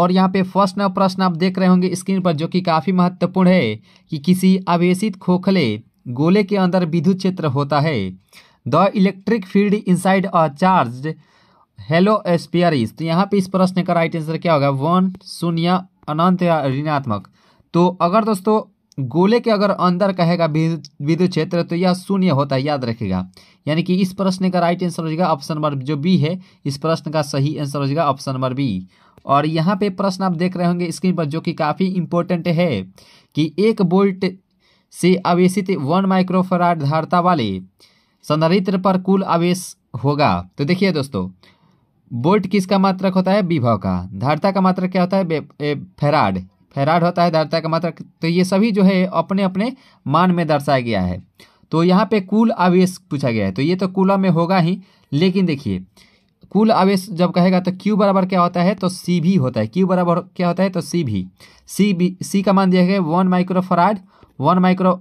और यहाँ पे फर्स्ट नंबर प्रश्न आप देख रहे होंगे स्क्रीन पर जो कि काफ़ी महत्वपूर्ण है कि किसी आवेशित खोखले गोले के अंदर विद्युत क्षेत्र होता है the electric field inside a charge hello aspirants तो यहाँ पे इस प्रश्न का राइट आंसर क्या होगा वन शून्य अनंत या ऋणात्मक तो अगर दोस्तों गोले के अगर अंदर कहेगा विद्युत क्षेत्र तो यह शून्य होता है याद रखेगा यानी कि इस प्रश्न का राइट आंसर हो जाएगा ऑप्शन नंबर जो बी है इस प्रश्न का सही आंसर हो जाएगा ऑप्शन नंबर बी और यहाँ पे प्रश्न आप देख रहे होंगे स्क्रीन पर जो कि काफ़ी इम्पोर्टेंट है कि एक बोल्ट से आवेशित वन माइक्रोफराड धारता वाले संधारित्र पर कुल आवेश होगा तो देखिए दोस्तों बोल्ट किसका मात्रक होता है विभव का धारता का मात्रक क्या होता है फेराड फेराड होता है धारता का मात्रक तो ये सभी जो है अपने अपने मान में दर्शाया गया है तो यहाँ पे कुल आवेश पूछा गया है तो ये तो कुला में होगा ही लेकिन देखिए कुल आवेश जब कहेगा तो Q बराबर क्या होता है तो सी भी होता है Q बराबर क्या होता है तो सी भी सी भी सी का मान दिया गया one micro farad one micro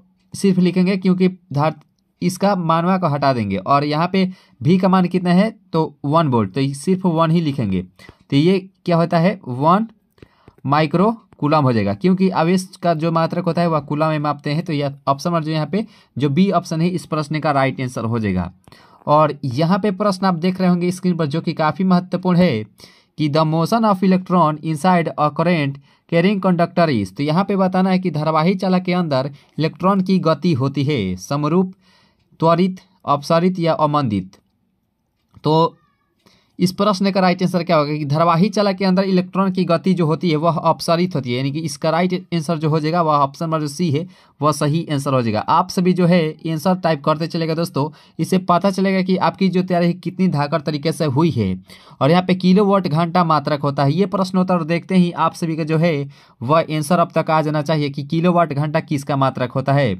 सिर्फ लिखेंगे क्योंकि धार इसका मानवा को हटा देंगे और यहाँ पे भी का मान कितना है तो वन वोल्ट तो सिर्फ वन ही लिखेंगे तो ये क्या होता है वन माइक्रो कुलाम हो जाएगा क्योंकि आवेश का जो मात्रक होता है वह कुलाम में मापते हैं तो यह ऑप्शन और जो यहाँ पे जो बी ऑप्शन है इस प्रश्न का राइट आंसर हो जाएगा और यहाँ पे प्रश्न आप देख रहे होंगे स्क्रीन पर जो कि काफ़ी महत्वपूर्ण है कि the motion of electron inside a current carrying conductor is तो यहाँ पे बताना है कि धारावाही चालक के अंदर इलेक्ट्रॉन की गति होती है समरूप त्वरित अपसरित या अमंदित तो इस प्रश्न का राइट आंसर क्या होगा कि धरवाही चला के अंदर इलेक्ट्रॉन की गति जो होती है वह अपसरित होती है यानी कि इसका राइट आंसर जो हो जाएगा वह ऑप्शन नंबर जो सी है वह सही आंसर हो जाएगा आप सभी जो है आंसर टाइप करते चलेगा दोस्तों इससे पता चलेगा कि आपकी जो तैयारी कितनी धाकर तरीके से हुई है और यहाँ पे किलो वोट घंटा मात्रक होता है ये प्रश्न होता है और देखते ही आप सभी का जो है वह आंसर अब तक आ जाना चाहिए कि किलो वाट घंटा किसका मात्रक होता है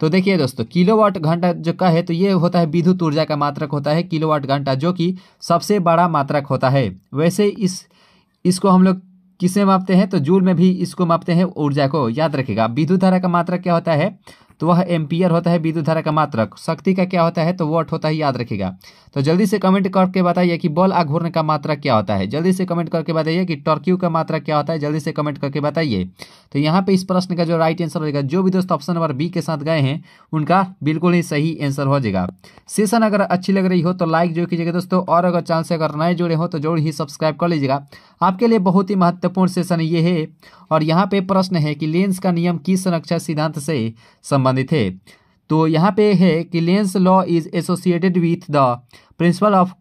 तो देखिए दोस्तों किलोवाट घंटा जो का है तो ये होता है विद्युत ऊर्जा का मात्रक होता है किलोवाट घंटा जो कि सबसे बड़ा मात्रक होता है वैसे इस इसको हम लोग किसे मापते हैं तो जूल में भी इसको मापते हैं ऊर्जा को याद रखेगा विद्युत धारा का मात्रक क्या होता है तो वह एम्पियर होता है विद्युत धारा का मात्रक शक्ति का क्या होता है तो वॉट होता है याद रखिएगा तो जल्दी से कमेंट करके बताइए कि बल आघूर्ण का मात्रक क्या होता है जल्दी से कमेंट करके बताइए कि टर्क्यू का मात्रक क्या होता है जल्दी से कमेंट करके बताइए तो यहाँ पे इस प्रश्न का जो राइट आंसर होगा जो भी दोस्त ऑप्शन नंबर बी के साथ गए हैं उनका बिल्कुल ही सही आंसर हो जाएगा सेशन अगर अच्छी लग रही हो तो लाइक जो कीजिएगा दोस्तों और अगर चैनल से अगर नए जुड़े हो तो जरूर ही सब्सक्राइब कर लीजिएगा आपके लिए बहुत ही महत्वपूर्ण सेशन ये है और यहाँ पे प्रश्न है कि लेंस का नियम किस संरक्षा सिद्धांत से संबंधित है तो यहाँ पे है कि Lenz law is associated with the principle of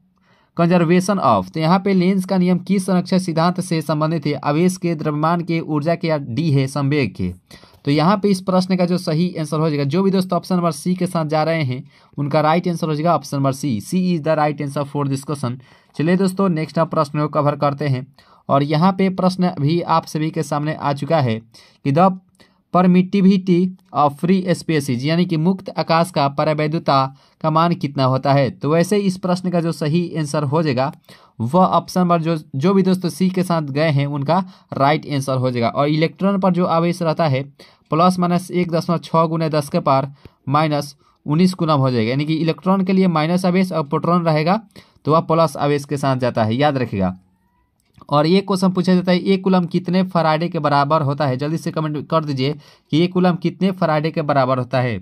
conservation of तो यहाँ पे लेंस का नियम किस संरक्षा सिद्धांत से संबंधित है आवेश के द्रव्यमान के ऊर्जा के या डी है संवेग के तो यहाँ पे इस प्रश्न का जो सही आंसर हो जाएगा जो भी दोस्तों ऑप्शन नंबर सी के साथ जा रहे हैं उनका राइट आंसर हो जाएगा option number C C is the right answer for this question चलिए दोस्तों नेक्स्ट आप प्रश्न को कवर करते हैं और यहाँ पे प्रश्न भी आप सभी के सामने आ चुका है कि the permittivity of free space is यानी कि मुक्त आकाश का परवैधता का मान कितना होता है तो वैसे इस प्रश्न का जो सही आंसर हो जाएगा वह ऑप्शन नंबर जो जो भी दोस्तों सी के साथ गए हैं उनका राइट आंसर हो जाएगा और इलेक्ट्रॉन पर जो आवेश रहता है प्लस माइनस एक दशमलव छः गुना दस के पार माइनस उन्नीस गुना हो जाएगा यानी कि इलेक्ट्रॉन के लिए माइनस आवेश और प्रोटॉन रहेगा तो वह प्लस आवेश के साथ जाता है याद रखेगा और ये क्वेश्चन पूछा जाता है एक कुलम कितने फराडे के बराबर होता है जल्दी से कमेंट कर दीजिए कि ये कुलम कितने फराडे के बराबर होता है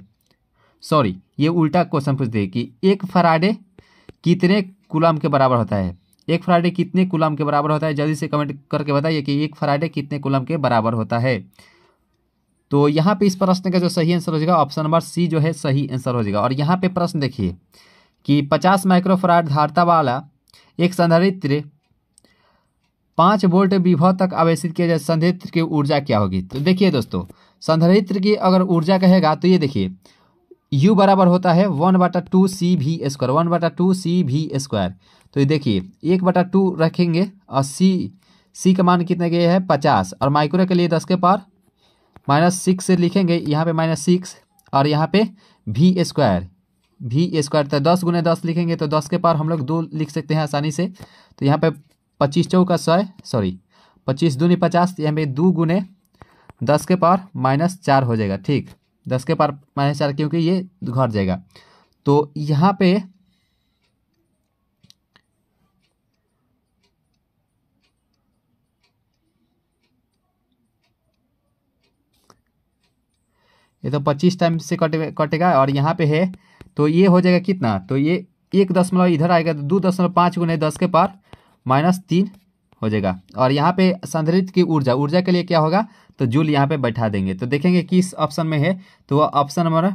सॉरी ये उल्टा क्वेश्चन पूछ दे कि एक फराडे कितने कुलम के बराबर होता है एक फराडे कितने कुलम के बराबर होता है जल्दी से कमेंट करके बताइए कि एक फराडे कितने कुलम के बराबर होता है तो यहाँ पे इस प्रश्न का जो सही आंसर हो जाएगा ऑप्शन नंबर सी जो है सही आंसर हो जाएगा और यहाँ पे प्रश्न देखिए कि 50 माइक्रोफराड धारता वाला एक संधारित्र पाँच वोल्ट विभव तक आवेशित किया जाए संधारित्र की ऊर्जा क्या होगी तो देखिए दोस्तों संधारित्र की अगर ऊर्जा कहेगा तो ये देखिए U बराबर होता है वन बटा टू सी भी स्क्वायर वन बटा टू सी भी स्क्वायर तो ये देखिए एक बटा टू रखेंगे और सी सी का मान कितने गए है पचास और माइक्रो के लिए दस के पार माइनस सिक्स से लिखेंगे यहाँ पे माइनस सिक्स और यहाँ पे भी स्क्वायर भी स्क्वायर तो दस गुने दस लिखेंगे तो दस के पार हम लोग दो लिख सकते हैं आसानी से तो यहाँ पे पच्चीस चौका सौ सॉरी पच्चीस दूनी पचास तो यहाँ पे दो गुने दस के पार माइनस चार हो जाएगा ठीक दस के पार माइनस चार क्योंकि ये घट जाएगा तो यहाँ पर ये तो पच्चीस टाइम से कटे कटेगा और यहाँ पे है तो ये हो जाएगा कितना तो ये एक दशमलव इधर आएगा तो दो दशमलव पाँच गुने दस के पार माइनस तीन हो जाएगा और यहाँ पे संधारित्र की ऊर्जा ऊर्जा के लिए क्या होगा तो जूल यहाँ पे बैठा देंगे तो देखेंगे किस ऑप्शन में है तो वह ऑप्शन नंबर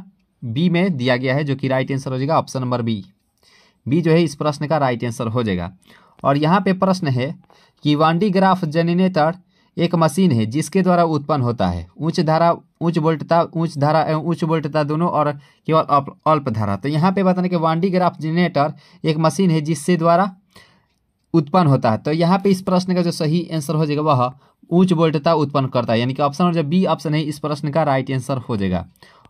बी में दिया गया है जो कि राइट आंसर हो जाएगा ऑप्शन नंबर बी बी जो है इस प्रश्न का राइट आंसर हो जाएगा और यहाँ पे प्रश्न है कि वांडी ग्राफ एक मशीन है जिसके द्वारा उत्पन्न होता है उच्च धारा उच्च वोल्टता उच्च धारा एवं उच्च वोल्टता दोनों और केवल अल्प धारा तो यहाँ पे बताने के वांडी ग्राफ जनरेटर एक मशीन है जिससे द्वारा उत्पन्न होता है तो यहाँ पे इस प्रश्न का जो सही आंसर हो जाएगा वह उच्च वोल्टता उत्पन्न करता है यानी कि ऑप्शन जो बी ऑप्शन है इस प्रश्न का राइट आंसर हो जाएगा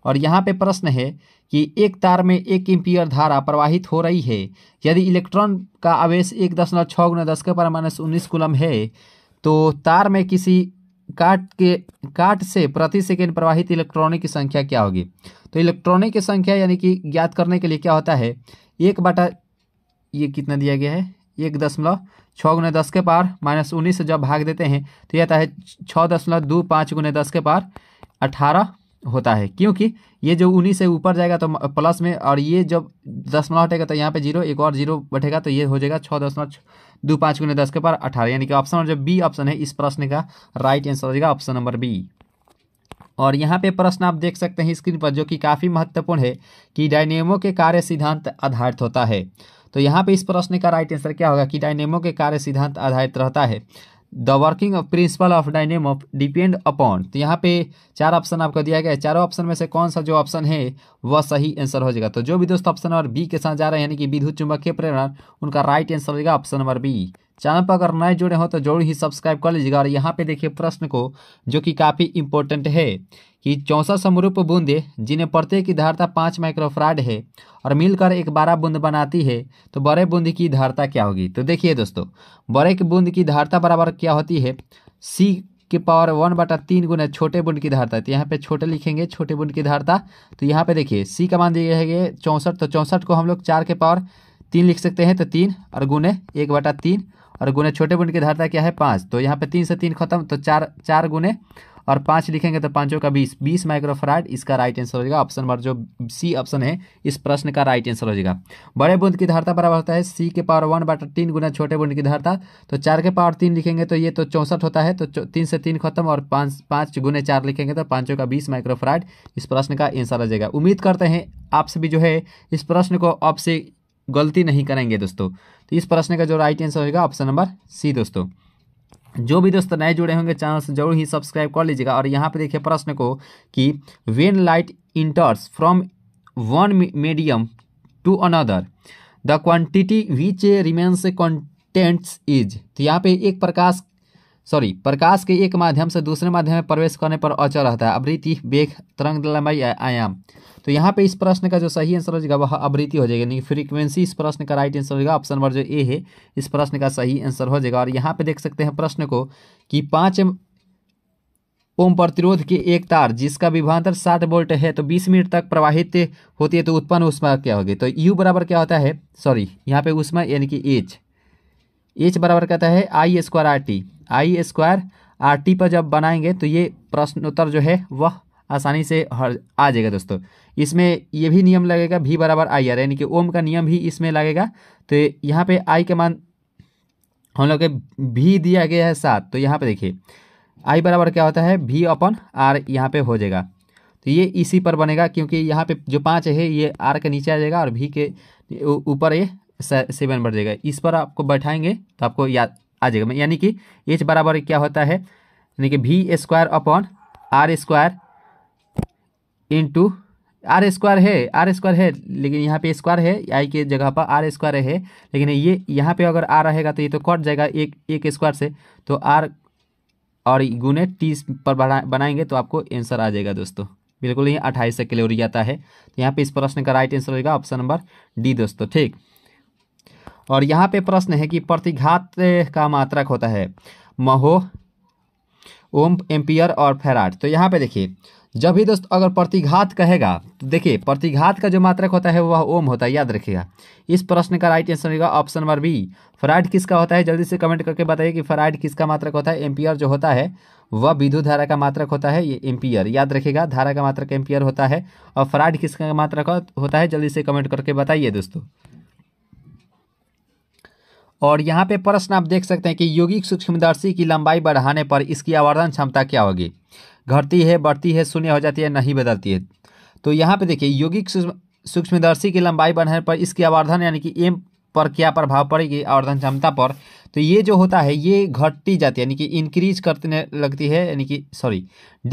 और यहाँ पे प्रश्न है कि एक तार में एक एम्पियर धारा प्रवाहित हो रही है यदि इलेक्ट्रॉन का आवेश एक दशमलव छः गुना दस के पर माइनस उन्नीस कुलम है तो तार में किसी काट के काट से प्रति सेकेंड प्रवाहित इलेक्ट्रॉनिक की संख्या क्या होगी तो इलेक्ट्रॉनिक की संख्या यानी कि ज्ञात करने के लिए क्या होता है एक बटा ये कितना दिया गया है एक दशमलव छः गुने दस के पार माइनस उन्नीस से जब भाग देते हैं तो यह आता है छः दशमलव दो पाँच गुने दस के पार अठारह होता है क्योंकि ये जो उन्नीस से ऊपर जाएगा तो प्लस में और ये जब दशमलव हटेगा तो यहाँ पे जीरो एक और जीरो बैठेगा तो ये हो जाएगा छः दशमलव दो पाँच गुना दस के पार अठारह यानी कि ऑप्शन और जो बी ऑप्शन है इस प्रश्न का राइट आंसर हो जाएगा ऑप्शन नंबर बी और यहाँ पे प्रश्न आप देख सकते हैं स्क्रीन पर जो कि काफ़ी महत्वपूर्ण है कि डायनेमो के कार्य सिद्धांत आधारित होता है तो यहाँ पे इस प्रश्न का राइट आंसर क्या होगा कि डायनेमो के कार्य सिद्धांत आधारित रहता है the working of principle of dynamo depend upon तो यहाँ पे चार ऑप्शन आपको दिया गया है चारों ऑप्शन में से कौन सा जो ऑप्शन है वह सही आंसर हो जाएगा तो जो भी दोस्त ऑप्शन नंबर बी के साथ जा रहे हैं यानी कि विद्युत चुंबकीय प्रेरणा उनका राइट आंसर हो जाएगा ऑप्शन नंबर बी चैनल पर अगर नए जुड़े हो तो जरूर ही सब्सक्राइब कर लीजिएगा और यहाँ पे देखिए प्रश्न को जो कि काफ़ी इंपॉर्टेंट है कि चौंसठ समरूप बूंदे जिन्हें प्रत्येक की धारता पाँच माइक्रोफ्राड है और मिलकर एक बारह बूंद बनाती है तो बड़े बूंद की धारता क्या होगी तो देखिए दोस्तों बड़े की बूंद की धारता बराबर क्या होती है सी के पावर वन बटा तीन गुना छोटे बूंद की धारता तो यहाँ पे छोटे लिखेंगे छोटे बूंद की धारता तो यहाँ पे देखिए सी का मान दिया है चौंसठ तो चौंसठ को हम लोग चार के पावर तीन लिख सकते हैं तो तीन और गुने एक बटा तीन और गुने छोटे बूंद की धारता क्या है पाँच तो यहाँ पे तीन से तीन खत्म तो चार चार गुने और पाँच लिखेंगे तो पाँचों का बीस बीस माइक्रोफराइड इसका राइट आंसर हो जाएगा ऑप्शन नंबर जो सी ऑप्शन है इस प्रश्न का राइट आंसर हो जाएगा बड़े बुंद की धारता बराबर होता है सी के पावर वन बटर तीन गुना छोटे बुंद की धारता तो चार के पावर तीन लिखेंगे तो ये तो चौंसठ होता है तो तीन से तीन खत्म और पाँच पाँच गुने चार लिखेंगे तो पाँचों का बीस माइक्रोफ्राइड इस प्रश्न का आंसर हो जाएगा उम्मीद करते हैं आप सभी जो है इस प्रश्न को आपसे गलती नहीं करेंगे दोस्तों तो इस प्रश्न का जो राइट आंसर होगा ऑप्शन नंबर सी दोस्तों जो भी दोस्त नए जुड़े होंगे चैनल से जरूर ही सब्सक्राइब कर लीजिएगा और यहाँ पे देखिए प्रश्न को कि when light enters from one medium to another the quantity which remains constant is तो यहाँ पे एक प्रकाश सॉरी प्रकाश के एक माध्यम से दूसरे माध्यम में प्रवेश करने पर अचर रहता है अवृत्ति वेग तरंग लंबाई आयाम तो यहाँ पे इस प्रश्न का जो सही आंसर हो जाएगा वह अवृत्ति हो जाएगा यानी फ्रीक्वेंसी इस प्रश्न का राइट आंसर हो जाएगा ऑप्शन नंबर जो ए है इस प्रश्न का सही आंसर हो जाएगा और यहाँ पे देख सकते हैं प्रश्न को कि पाँच ओम प्रतिरोध के एक तार जिसका विभांतर साठ वोल्ट है तो बीस मिनट तक प्रवाहित होती है तो उत्पन्न उसमें क्या होगी तो यू बराबर क्या होता है सॉरी यहाँ पे उसमें यानी कि एच एच बराबर कहता है I square R T I square R T पर जब बनाएंगे तो ये प्रश्नोत्तर जो है वह आसानी से हर आ जाएगा दोस्तों इसमें ये भी नियम लगेगा भी बराबर आई आर यानी कि ओम का नियम भी इसमें लगेगा तो यहाँ पे आई के मान हम लोग के भी दिया गया है सात तो यहाँ पे देखिए आई बराबर क्या होता है भी अपन आर यहाँ पे हो जाएगा तो ये इसी पर बनेगा क्योंकि यहाँ पे जो पाँच है ये आर के नीचे आ जाएगा और भी के ऊपर ये सेवन बढ़ जाएगा इस पर आपको बैठाएंगे तो आपको याद आ जाएगा यानी कि एच बराबर क्या होता है यानी कि V square upon R square into R square है आर स्क्वायर है लेकिन यहाँ पे स्क्वायर है आई के जगह पर आर स्क्वायर है लेकिन ये यहाँ पे अगर आर रहेगा तो ये तो कट जाएगा एक एक स्क्वायर से तो आर और गुने टी पर बनाएंगे तो आपको आंसर आ जाएगा दोस्तों बिल्कुल ये अट्ठाईस से कैलोरी जाता है तो यहाँ पे इस प्रश्न का राइट आंसर होगा ऑप्शन नंबर डी दोस्तों ठीक और यहाँ पे प्रश्न है कि प्रतिघात का मात्रक होता है महो ओम एम्पियर और फेराट तो यहाँ पे देखिए जब भी दोस्त अगर प्रतिघात कहेगा तो देखिए प्रतिघात का जो मात्रक होता है वह ओम होता है याद रखिएगा इस प्रश्न का राइट आंसर होगा ऑप्शन नंबर बी फ्राइड किसका होता है जल्दी से कमेंट करके बताइए कि फ्राइड किसका मात्रक होता है एम्पियर जो होता है वह विद्युत धारा का मात्रक होता है ये एम्पियर याद रखिएगा धारा का मात्रक एम्पियर होता है और फ्राइड किसका मात्रक होता है जल्दी से कमेंट करके बताइए दोस्तों और यहाँ पे प्रश्न आप देख सकते हैं कि यौगिक सूक्ष्मदर्शी की लंबाई बढ़ाने पर इसकी आवर्धन क्षमता क्या होगी घटती है बढ़ती है शून्य हो जाती है नहीं बदलती है तो यहाँ पे देखिए यौगिक सूक्ष्मदर्शी की लंबाई बढ़ाने पर इसकी आवर्धन यानी कि एम पर क्या प्रभाव पड़ेगी आवर्धन क्षमता पर तो ये जो होता है ये घटती जाती है यानी कि इंक्रीज करने लगती है यानी कि सॉरी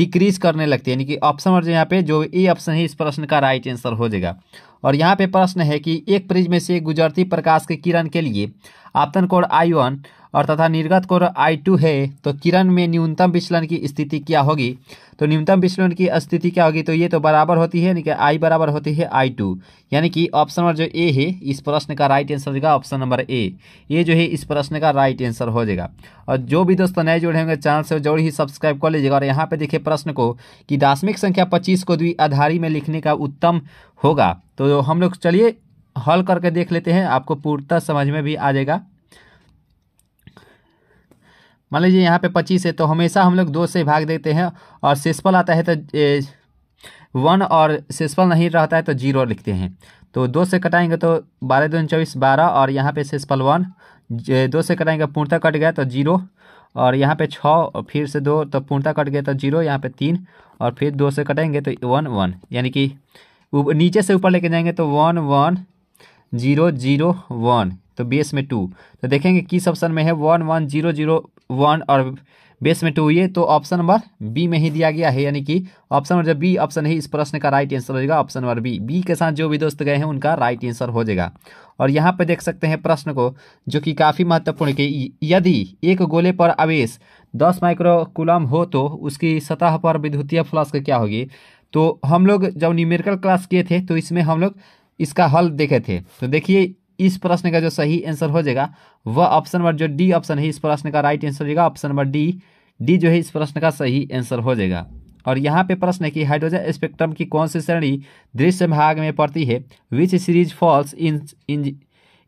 डिक्रीज करने लगती है यानी कि ऑप्शन और यहाँ पे जो ए ऑप्शन है इस प्रश्न का राइट आंसर हो जाएगा और यहाँ पे प्रश्न है कि एक में से गुजरती प्रकाश के किरण के लिए आपतन कोड आई वन और तथा निर्गत कोर आई टू है तो किरण में न्यूनतम विचलन की स्थिति क्या होगी तो न्यूनतम विचलन की स्थिति क्या होगी तो ये तो बराबर होती है यानी कि आई बराबर होती है आई टू यानी कि ऑप्शन नंबर जो ए है इस प्रश्न का राइट आंसर हो जाएगा ऑप्शन नंबर ए ये जो है इस प्रश्न का राइट आंसर हो जाएगा और जो भी दोस्तों नए जुड़े होंगे चैनल से जरूर ही सब्सक्राइब कर लीजिएगा और यहाँ पर देखिए प्रश्न को कि दार्शनिक संख्या पच्चीस को द्विआधारी में लिखने का उत्तम होगा तो हम लोग चलिए हल करके देख लेते हैं आपको पूर्णतः समझ में भी आ जाएगा मान लीजिए यहाँ पे पच्चीस है तो हमेशा हम लोग दो से भाग देते हैं और सेसपल आता है तो वन और सेसपल नहीं रहता है तो जीरो लिखते हैं तो दो से कटाएंगे तो बारह दो चौबीस बारह और यहाँ पे सेसपल वन दो से कटाएंगे पूर्णता कट गया तो जीरो और यहाँ पे छः फिर से दो तो पूर्णता कट गया तो जीरो यहाँ पे तीन और फिर दो से कटेंगे तो वन वन यानी कि नीचे से ऊपर लेके जाएंगे तो one one zero zero one तो बेस में टू तो देखेंगे किस ऑप्शन में है one one zero zero one और बेस में टू ये तो ऑप्शन नंबर बी में ही दिया गया है यानी कि ऑप्शन नंबर जब बी ऑप्शन है इस प्रश्न का राइट आंसर हो जाएगा ऑप्शन नंबर बी बी के साथ जो भी दोस्त गए हैं उनका राइट आंसर हो जाएगा और यहाँ पर देख सकते हैं प्रश्न को जो कि काफ़ी महत्वपूर्ण कि यदि एक गोले पर आवेश दस माइक्रोकुलम हो तो उसकी सतह पर विद्युतीय फ्लस्क क्या होगी तो हम लोग जब न्यूमेरिकल क्लास किए थे तो इसमें हम लोग इसका हल देखे थे तो देखिए इस प्रश्न का जो सही आंसर हो जाएगा वह ऑप्शन नंबर जो डी ऑप्शन है इस प्रश्न का राइट आंसर हो जाएगा ऑप्शन नंबर डी डी जो है इस प्रश्न का सही आंसर हो जाएगा और यहाँ पे प्रश्न है कि हाइड्रोजन स्पेक्ट्रम की कौन सी श्रेणी दृश्य भाग में पड़ती है which series falls in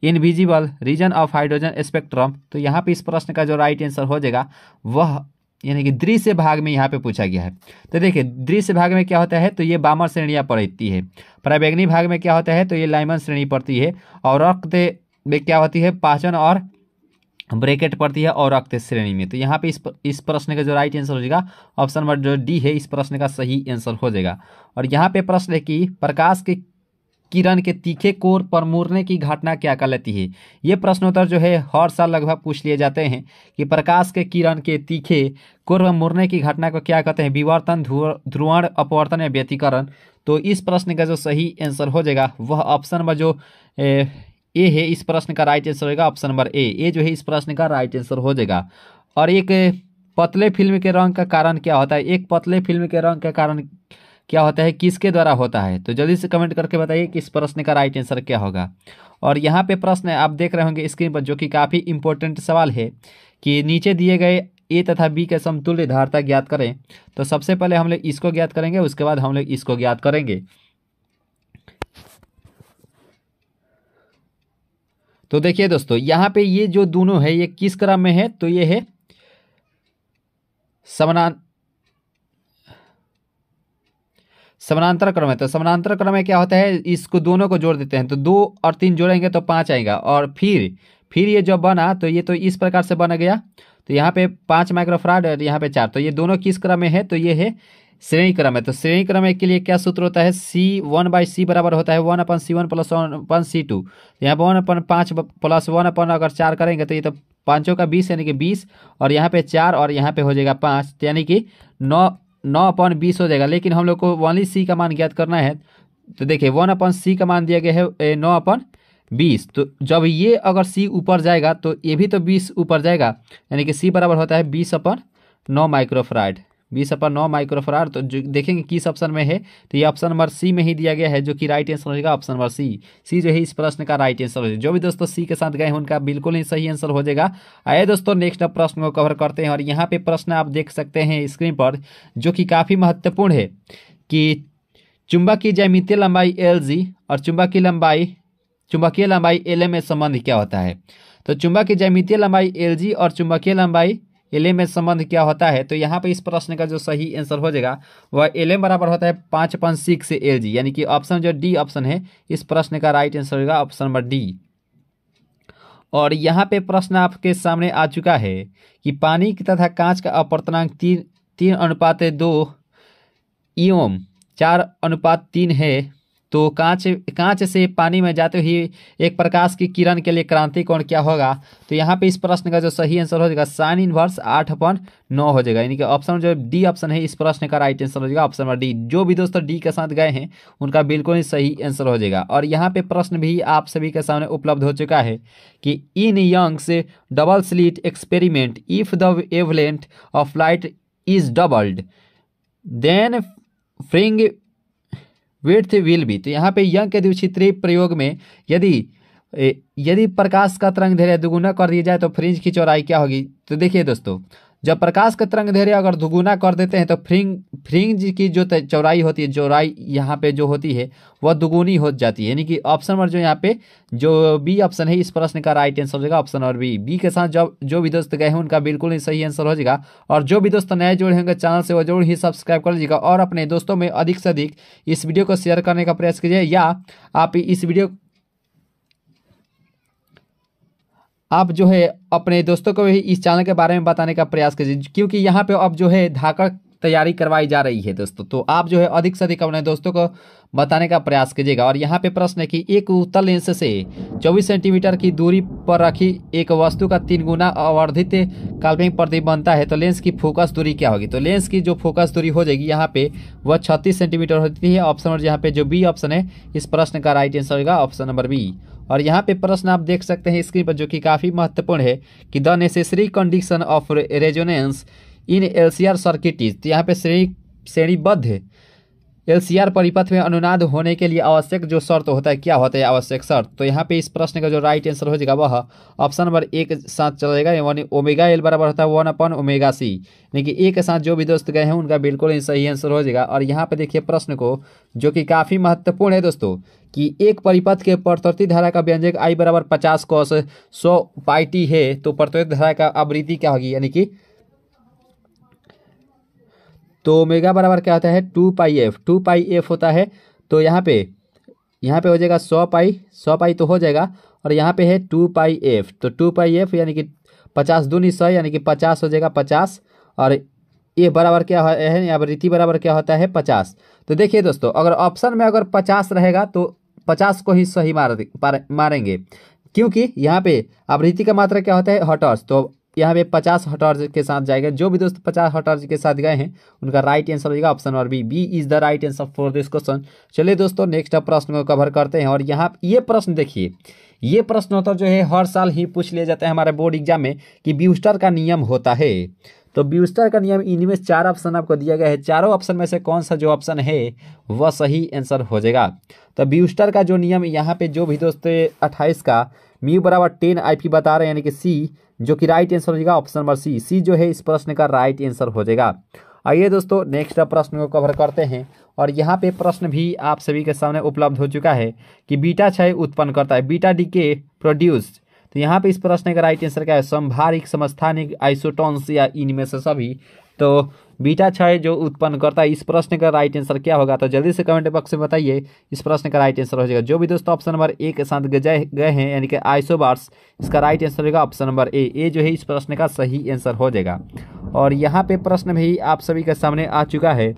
invisible region of hydrogen spectrum तो यहाँ पे इस प्रश्न का जो राइट आंसर हो जाएगा वह यानी कि दृश्य भाग में यहाँ पे पूछा गया है तो देखिए दृश्य भाग में क्या होता है तो ये बामर श्रेणियाँ पड़ती है प्रावेग्नि भाग में क्या होता है तो ये लाइमन श्रेणी पड़ती है और रक्त में क्या होती है पाचन और ब्रैकेट पड़ती है और रक्त श्रेणी में तो यहाँ पे इस पर, इस प्रश्न का जो राइट आंसर हो जाएगा ऑप्शन नंबर जो डी है इस प्रश्न का सही आंसर हो जाएगा और यहाँ पे प्रश्न है कि प्रकाश के किरण के तीखे कोर पर मुड़ने की घटना क्या लेती है ये प्रश्नोत्तर जो है हर साल लगभग पूछ लिए जाते हैं कि प्रकाश के किरण के तीखे कोर पर मुरने की घटना को क्या कहते हैं विवर्तन ध्रुवण अपवर्तन या व्यतीकरण तो इस प्रश्न का जो सही आंसर हो जाएगा वह ऑप्शन नंबर जो ए, ए है इस प्रश्न का राइट आंसर होगा ऑप्शन नंबर ए ए जो है इस प्रश्न का राइट आंसर हो जाएगा और एक पतले फिल्म के रंग का कारण क्या होता है एक पतले फिल्म के रंग का कारण क्या होता है किसके द्वारा होता है तो जल्दी से कमेंट करके बताइए कि इस प्रश्न का राइट आंसर क्या होगा और यहाँ पे प्रश्न आप देख रहे होंगे स्क्रीन पर जो कि काफ़ी इंपॉर्टेंट सवाल है कि नीचे दिए गए ए तथा बी के समतुल्य धारता ज्ञात करें तो सबसे पहले हम लोग इसको ज्ञात करेंगे उसके बाद हम लोग इसको ज्ञात करेंगे तो देखिए दोस्तों यहाँ पे ये जो दोनों है ये किस क्रम में है तो ये है समान समानांतर क्रम है तो समानांतर क्रम में क्या होता है इसको दोनों को जोड़ देते हैं तो दो और तीन जोड़ेंगे तो पाँच आएगा और फिर फिर ये जब बना तो ये तो इस प्रकार से बना गया तो यहाँ पे पाँच माइक्रोफ्राड और यहाँ पे चार तो ये दोनों किस क्रम में है तो ये है श्रेणी क्रम है तो श्रेणी क्रम के लिए क्या सूत्र होता है सी वन बाई सी बराबर होता है one upon C one plus one upon C two यहाँ पर वन अपन पाँच प्लस वन अपन अगर चार करेंगे तो ये तो पाँचों का बीस यानी कि बीस और यहाँ पे चार और यहाँ पे हो जाएगा पाँच तो यानी कि नौ नौ अपॉन बीस हो जाएगा लेकिन हम लोग को वनली सी का मान ज्ञात करना है तो देखिए वन अपॉन सी का मान दिया गया है नौ अपॉन बीस तो जब ये अगर सी ऊपर जाएगा तो ये भी तो बीस ऊपर जाएगा यानी कि सी बराबर होता है बीस अपॉन नौ माइक्रोफ्राइड बीस अपन नौ माइक्रोफरार तो जो देखेंगे किस ऑप्शन में है तो ये ऑप्शन नंबर सी में ही दिया गया है जो कि राइट आंसर होगा ऑप्शन नंबर सी सी जो है इस प्रश्न का राइट आंसर हो जो भी दोस्तों सी के साथ गए उनका बिल्कुल ही सही आंसर हो जाएगा आए दोस्तों नेक्स्ट प्रश्न को कवर करते हैं और यहाँ पे प्रश्न आप देख सकते हैं स्क्रीन पर जो कि काफ़ी महत्वपूर्ण है कि चुंबक की जैमितीय लंबाई एल और चुंबक की लंबाई चुंबकीय लंबाई एल में संबंध क्या होता है तो चुंबक की जैमितीय लंबाई एल और चुंबकीय लंबाई एल में संबंध क्या होता है तो यहाँ पे इस प्रश्न का जो सही आंसर हो जाएगा वह एल बराबर होता है पाँच पॉइंट सिक्स एल जी यानी कि ऑप्शन जो डी ऑप्शन है इस प्रश्न का राइट आंसर होगा ऑप्शन नंबर डी और यहाँ पे प्रश्न आपके सामने आ चुका है कि पानी तथा कांच का अपर्तनांक तीन तीन अनुपात दो ईओम e चार अनुपात तीन है तो कांच कांच से पानी में जाते ही एक प्रकाश की किरण के लिए क्रांति कोण क्या होगा तो यहाँ पे इस प्रश्न का जो सही आंसर हो जाएगा साइन इनवर्स आठ अपन नौ हो जाएगा यानी कि ऑप्शन जो डी ऑप्शन है इस प्रश्न का राइट आंसर हो जाएगा ऑप्शन नंबर डी जो भी दोस्तों डी के साथ गए हैं उनका बिल्कुल ही सही आंसर हो जाएगा और यहाँ पे प्रश्न भी आप सभी के सामने उपलब्ध हो चुका है कि in Young's double slit experiment if the wavelength of light is doubled then fringe width will भी तो यहाँ पे यंग के द्विचित्री प्रयोग में यदि यदि प्रकाश का तरंग धैर्य दुगुना कर दिया जाए तो फ्रिंज की चौड़ाई क्या होगी तो देखिए दोस्तों जब प्रकाश का तरंग धैर्य अगर दुगुना कर देते हैं तो फ्रिंग फ्रिंज की जो चौड़ाई होती है चौड़ाई यहाँ पे जो होती है वह दुगुनी हो जाती है यानी कि ऑप्शन नंबर जो यहाँ पे जो बी ऑप्शन है इस प्रश्न का राइट आंसर हो जाएगा ऑप्शन नंबर बी बी के साथ जब जो भी दोस्त गए हैं उनका बिल्कुल ही सही आंसर हो जाएगा और जो भी दोस्त नए जुड़े होंगे चैनल से वो जरूर ही सब्सक्राइब कर लीजिएगा और अपने दोस्तों में अधिक से अधिक इस वीडियो को शेयर करने का प्रयास कीजिए या आप इस वीडियो आप जो है अपने दोस्तों को भी इस चैनल के बारे में बताने का प्रयास कीजिए क्योंकि यहाँ पे अब जो है धाकड़ तैयारी करवाई जा रही है दोस्तों तो आप जो है अधिक से अधिक अपने दोस्तों को बताने का प्रयास कीजिएगा और यहाँ पे प्रश्न है कि एक उत्तल लेंस से 24 सेंटीमीटर की दूरी पर रखी एक वस्तु का तीन गुना अवर्धित काल्पनिक प्रदीप बनता है तो लेंस की फोकस दूरी क्या होगी तो लेंस की जो फोकस दूरी हो जाएगी यहाँ पे वह छत्तीस सेंटीमीटर होती है ऑप्शन नंबर यहाँ पे जो बी ऑप्शन है इस प्रश्न का राइट आंसर होगा ऑप्शन नंबर बी और यहाँ पे प्रश्न आप देख सकते हैं स्क्रीन पर जो कि काफ़ी महत्वपूर्ण है कि the necessary condition of resonance in LCR circuit is तो यहाँ पे श्रेणी श्रेणीबद्ध है एलसीआर परिपथ में अनुनाद होने के लिए आवश्यक जो शर्त होता है क्या होता है आवश्यक शर्त तो यहाँ पे इस प्रश्न का जो राइट आंसर हो जाएगा वह ऑप्शन नंबर ए के साथ चलेगा यानी ओमेगा एल बराबर होता है वन अपन ओमेगा सी यानी कि ए के साथ जो भी दोस्त गए हैं उनका बिल्कुल ही सही आंसर हो जाएगा और यहाँ पर देखिए प्रश्न को जो कि काफ़ी महत्वपूर्ण है दोस्तों कि एक परिपथ के प्रत्वर्ती धारा का व्यंजक आई बराबर पचास कौश सौ पाई है तो प्रत्वर्ती धारा का आवृत्ति क्या होगी यानी कि तो ओमेगा बराबर क्या होता है two pi F two pi F होता है तो यहाँ पे यहाँ पे हो जाएगा सौ पाई सौ पाई तो हो जाएगा और यहाँ पे है टू पाई एफ तो टू पाई एफ यानी कि पचास दूनी सौ यानी कि पचास हो जाएगा पचास और ए बराबर क्या है यहाँ पर रीति बराबर क्या होता है पचास तो देखिए दोस्तों अगर ऑप्शन में अगर पचास रहेगा तो पचास को ही सही मार मारेंगे क्योंकि यहाँ पे आवृत्ति का मात्रा क्या होता है हॉटर्स तो यहाँ पे पचास हटर्ज के साथ जाएगा जो भी दोस्त पचास हटर्ज के साथ गए हैं उनका राइट आंसर होगा option number B B is the right answer for this question चलिए दोस्तों नेक्स्ट प्रश्न को कवर करते हैं और यहाँ ये प्रश्न देखिए ये प्रश्न तो जो है हर साल ही पूछ लिया जाता है हमारे बोर्ड एग्जाम में कि ब्यूस्टर का नियम होता है तो ब्यूस्टर का नियम इनमें चार ऑप्शन आपको दिया गया है चारों ऑप्शन में से कौन सा जो ऑप्शन है वह सही आंसर हो जाएगा तो ब्यूस्टर का जो नियम यहाँ पे जो भी दोस्त 28 का म्यू बराबर टेन आई बता रहे हैं यानी कि सी जो कि राइट आंसर हो जाएगा ऑप्शन नंबर सी सी जो है इस प्रश्न का राइट आंसर हो जाएगा आइए दोस्तों नेक्स्ट प्रश्न को कवर करते हैं और यहाँ पे प्रश्न भी आप सभी के सामने उपलब्ध हो चुका है कि बीटा क्षय उत्पन्न करता है बीटा डी के प्रोड्यूस तो यहाँ पे इस प्रश्न का राइट आंसर क्या है संभारिक समस्थानिक आइसोटॉन्स या इनमें से सभी तो बीटा क्षय जो उत्पन्न करता है इस प्रश्न का राइट आंसर क्या होगा तो जल्दी से कमेंट बॉक्स में बताइए इस प्रश्न का राइट आंसर हो जाएगा जो भी दोस्तों ऑप्शन नंबर ए के साथ गए हैं यानी कि आइसोबार्स इसका राइट आंसर होगा ऑप्शन नंबर ए ए जो है इस प्रश्न का सही आंसर हो जाएगा और यहाँ पे प्रश्न भी आप सभी के सामने आ चुका है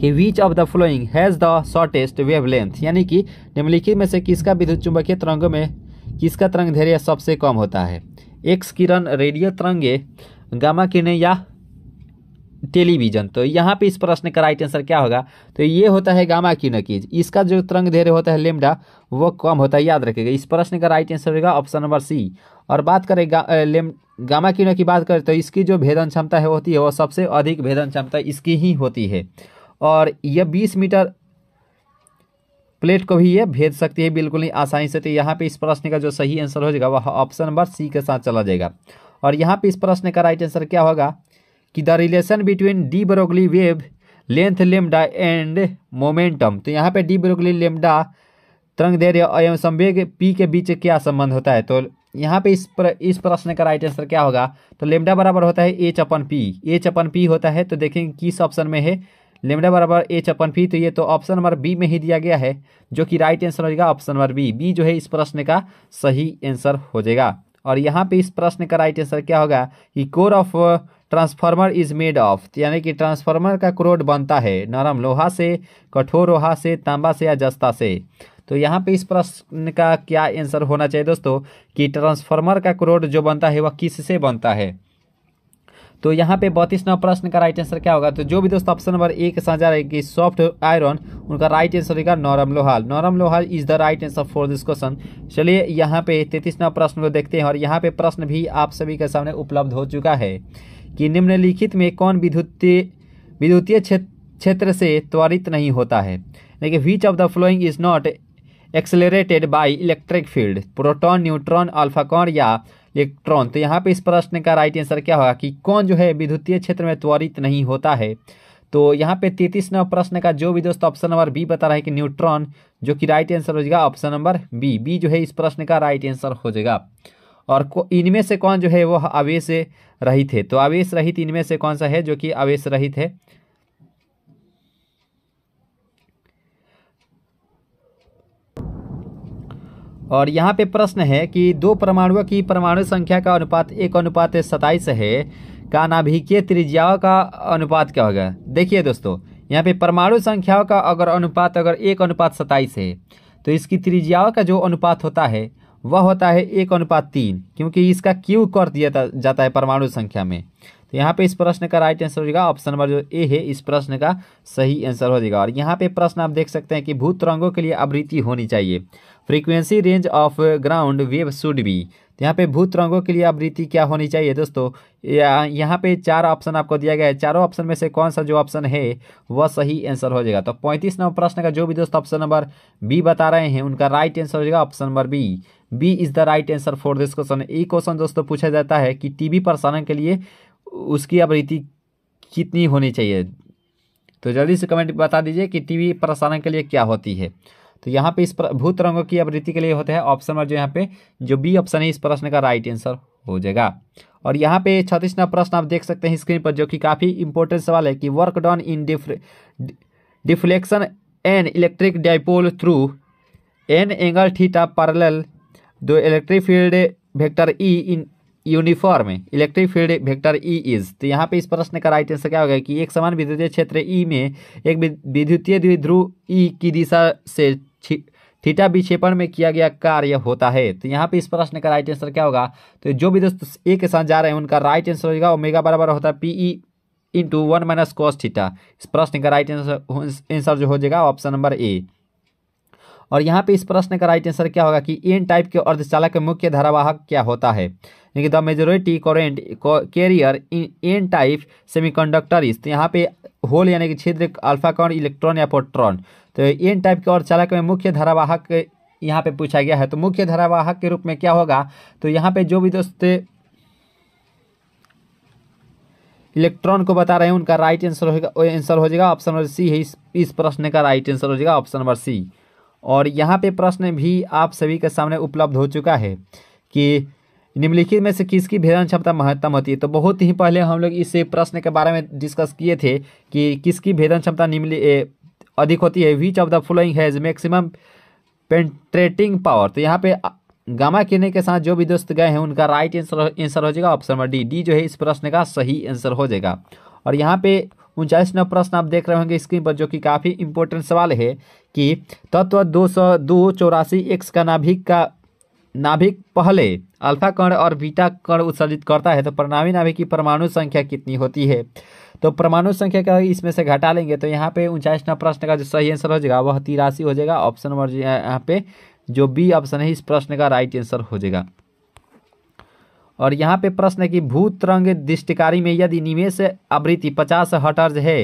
कि which of the following has the shortest wavelength यानी कि निम्नलिखित में से किसका विद्युत चुंबकीय तरंगों में किसका तरंग धैर्य सबसे कम होता है एक्स किरण रेडियो तरंगे गामा किरणें या टेलीविजन तो यहाँ पे इस प्रश्न का राइट आंसर क्या होगा तो ये होता है गामा नकीज इसका जो तरंग धैर्य होता है लेमडा वो कम होता है याद रखेगा इस प्रश्न का राइट आंसर होगा ऑप्शन नंबर सी और बात करें गा, गामा किरण की बात करें तो इसकी जो भेदन क्षमता है होती है वो सबसे अधिक भेदन क्षमता इसकी ही होती है और यह बीस मीटर प्लेट को भी ये भेद सकती है बिल्कुल ही आसानी से तो यहाँ पे इस प्रश्न का जो सही आंसर हो जाएगा वह ऑप्शन नंबर सी के साथ चला जाएगा और यहाँ पे इस प्रश्न का राइट आंसर क्या होगा कि the relation between de Broglie wavelength lambda and momentum तो यहाँ पे डी ब्रोगली लेमडा तरंग धैर्य एवं संवेग पी के बीच क्या संबंध होता है तो यहाँ पे इस पर इस प्रश्न का राइट आंसर क्या होगा तो लेमडा बराबर होता है H upon P H upon P होता है तो देखेंगे किस ऑप्शन में है लेमडा बराबर एच अपन पी तो ये तो ऑप्शन नंबर बी में ही दिया गया है जो कि राइट आंसर हो जाएगा ऑप्शन नंबर बी बी जो है इस प्रश्न का सही आंसर हो जाएगा और यहाँ पे इस प्रश्न का राइट आंसर क्या होगा कि core of transformer is made of यानी कि ट्रांसफार्मर का क्रोड बनता है नरम लोहा से कठोर लोहा से तांबा से या जस्ता से तो यहाँ पे इस प्रश्न का क्या आंसर होना चाहिए दोस्तों कि ट्रांसफार्मर का क्रोड जो बनता है वह किस से बनता है तो यहाँ पे बत्तीस नंबर प्रश्न का राइट आंसर क्या होगा तो जो भी दोस्तों ऑप्शन नंबर एक समझा रहे रहेगी सॉफ्ट आयरन उनका राइट आंसर रहेगा नॉरम लोहाल नॉरम लोहाल is the right answer for this question चलिए यहाँ पे तैतीस नंबर प्रश्न को देखते हैं और यहाँ पे प्रश्न भी आप सभी के सामने उपलब्ध हो चुका है कि निम्नलिखित में कौन विद्युतीय विद्युतीय क्षेत्र से त्वरित नहीं होता है देखिए which of the following is not accelerated by electric field proton neutron अल्फाकॉन या इलेक्ट्रॉन तो यहाँ पे इस प्रश्न का राइट आंसर क्या होगा कि कौन जो है विद्युतीय क्षेत्र में त्वरित नहीं होता है तो यहाँ पे तैतीस नंबर प्रश्न का जो भी दोस्तों ऑप्शन नंबर बी बता रहा है कि न्यूट्रॉन जो कि राइट आंसर हो जाएगा ऑप्शन नंबर बी बी जो है इस प्रश्न का राइट आंसर हो जाएगा और इनमें से कौन जो है वह आवेश रहित है तो आवेश रहित इनमें से कौन सा है जो कि आवेश रहित है और यहाँ पे प्रश्न है कि दो परमाणुओं की परमाणु संख्या का अनुपात एक अनुपात सताइस है का नाभिकीय त्रिज्याओं का अनुपात क्या होगा देखिए दोस्तों यहाँ पे परमाणु संख्याओं का अगर अनुपात अगर एक अनुपात सताइस है तो इसकी त्रिज्याओं का जो अनुपात होता है वह होता है एक अनुपात तीन क्योंकि इसका क्यू कर दिया जाता है परमाणु संख्या में तो यहाँ पे इस प्रश्न का राइट आंसर हो जाएगा ऑप्शन नंबर जो ए है इस प्रश्न का सही आंसर हो जाएगा और यहाँ पे प्रश्न आप देख सकते हैं कि भूत तरंगों के लिए आवृत्ति होनी चाहिए frequency range of ground wave should be तो यहाँ पे भूत तरंगों के लिए आवृत्ति क्या होनी चाहिए दोस्तों यहाँ पे चार ऑप्शन आपको दिया गया है चारों ऑप्शन में से कौन सा जो ऑप्शन है वह सही आंसर हो जाएगा तो पैंतीस नंबर प्रश्न का जो भी दोस्तों ऑप्शन नंबर बी बता रहे हैं उनका राइट आंसर हो जाएगा option number B B is the right answer for this question ई क्वेश्चन दोस्तों पूछा जाता है कि टीवी प्रसारण के लिए उसकी आवृत्ति कितनी होनी चाहिए तो जल्दी से कमेंट बता दीजिए कि टीवी प्रसारण के लिए क्या होती है तो यहाँ पे इस भूत रंगों की आवृत्ति के लिए होते हैं ऑप्शन नंबर जो यहाँ पे जो बी ऑप्शन है इस प्रश्न का राइट आंसर हो जाएगा और यहाँ पे छत्तीस नंबर प्रश्न आप देख सकते हैं स्क्रीन पर जो कि काफ़ी इंपॉर्टेंट सवाल है कि work done in deflection an electric dipole through an angle theta parallel to electric field vector E in uniform electric field vector E is तो यहाँ पे इस प्रश्न का राइट आंसर क्या होगा कि एक समान विद्युतीय क्षेत्र ई e में एक विद्युतीय द्विध्रुव ई e की दिशा से थीटा विक्षेपण में किया गया कार्य होता है तो यहाँ पे इस प्रश्न का राइट आंसर क्या होगा तो जो भी दोस्त ए के साथ जा रहे हैं उनका राइट आंसर होगा ओमेगा बराबर होता है P E into one minus cos theta इस प्रश्न का राइट आंसर जो हो जाएगा ऑप्शन नंबर ए और यहाँ पे इस प्रश्न का राइट आंसर क्या होगा कि एन टाइप के अर्धचालक मुख्य धारावाहक क्या होता है यानी कि the majority current carrier N type semiconductor is तो यहाँ पे होल यानी कि छिद्र अल्फाकॉन इलेक्ट्रॉन या पोट्रॉन तो एन टाइप के अर्धचालक में मुख्य धारावाहक यहाँ पे पूछा गया है तो मुख्य धारावाहक के रूप में क्या होगा तो यहाँ पे जो भी दोस्त इलेक्ट्रॉन को बता रहे हैं उनका राइट आंसर होगा आंसर हो जाएगा ऑप्शन नंबर सी है इस इस प्रश्न का राइट आंसर हो जाएगा ऑप्शन नंबर सी और यहाँ पे प्रश्न भी आप सभी के सामने उपलब्ध हो चुका है कि निम्नलिखित में से किसकी भेदन क्षमता महत्तम होती है तो बहुत ही पहले हम लोग इस प्रश्न के बारे में डिस्कस किए थे कि किसकी भेदन क्षमता निम्नलि अधिक होती है which of the following has maximum penetrating power तो यहाँ पे गामा किरने के साथ जो भी दोस्त गए हैं उनका राइट आंसर आंसर हो जाएगा ऑप्शन नंबर डी डी जो है इस प्रश्न का सही आंसर हो जाएगा और यहाँ पे उनचालीस नंबर प्रश्न आप देख रहे होंगे स्क्रीन पर जो कि काफ़ी इंपॉर्टेंट सवाल है कि तत्व दो सौ दो चौरासी एक्स का नाभिक का नाभिक पहले अल्फा कण और बीटा कण उत्सर्जित करता है तो प्रणामी नाभिक की परमाणु संख्या कितनी होती है तो परमाणु संख्या का इसमें से घटा लेंगे तो यहाँ पे उनचास प्रश्न का जो सही आंसर हो जाएगा वह तिरासी हो जाएगा ऑप्शन नंबर यहाँ पे जो बी ऑप्शन है इस प्रश्न का राइट आंसर हो जाएगा और यहाँ पे प्रश्न है कि भूतरंग दृष्टिकारी में यदि निवेश आवृत्ति पचास हटर्ज है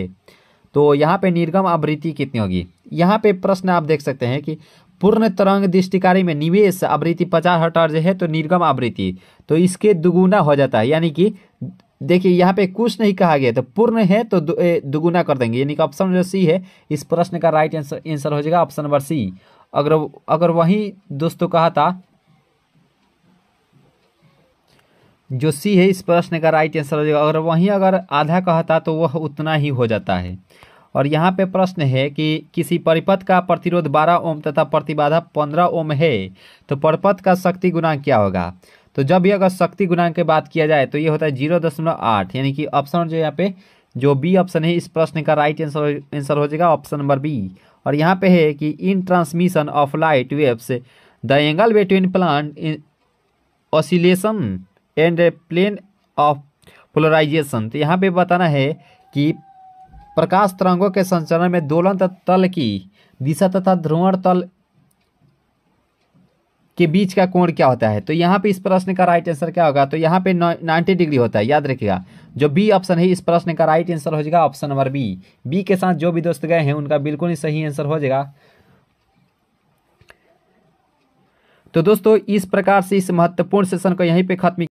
तो यहाँ पे निर्गम आवृत्ति कितनी होगी यहाँ पे प्रश्न आप देख सकते हैं कि पूर्ण तरंग दृष्टिकारी में निवेश आवृत्ति पचास हटार्ज है तो निर्गम आवृत्ति तो इसके दुगुना हो जाता है यानी कि देखिए यहाँ पे कुछ नहीं कहा गया तो पूर्ण है तो दुगुना कर देंगे यानी कि ऑप्शन नंबर सी है इस प्रश्न का राइट आंसर आंसर हो जाएगा ऑप्शन नंबर सी अगर अगर वही दोस्तों कहा था जो सी है इस प्रश्न का राइट आंसर हो जाएगा अगर वहीं अगर आधा कहा था तो वह उतना ही हो जाता है और यहाँ पे प्रश्न है कि किसी परिपथ का प्रतिरोध 12 ओम तथा प्रतिबाधा 15 ओम है तो परिपथ का शक्ति गुणांक क्या होगा तो जब भी अगर शक्ति गुणांक की बात किया जाए तो ये होता है जीरो दशमलव आठ यानी कि ऑप्शन जो यहाँ पे जो बी ऑप्शन है इस प्रश्न का राइट आंसर आंसर हो जाएगा ऑप्शन नंबर बी और यहाँ पे है कि in transmission of light waves the angle between plane oscillation and plane of polarization तो यहाँ पे बताना है कि प्रकाश तरंगों के संचरण में दोलन तल की दिशा तथा ध्रुवण तल के बीच का कोण क्या होता है तो यहाँ पे इस प्रश्न का राइट आंसर क्या होगा तो यहाँ पे 90 डिग्री होता है याद रखिएगा जो बी ऑप्शन है इस प्रश्न का राइट आंसर हो जाएगा ऑप्शन नंबर बी बी के साथ जो भी दोस्त गए हैं उनका बिल्कुल ही सही आंसर हो जाएगा तो दोस्तों इस प्रकार से इस महत्वपूर्ण सेशन को यहीं पे खत्म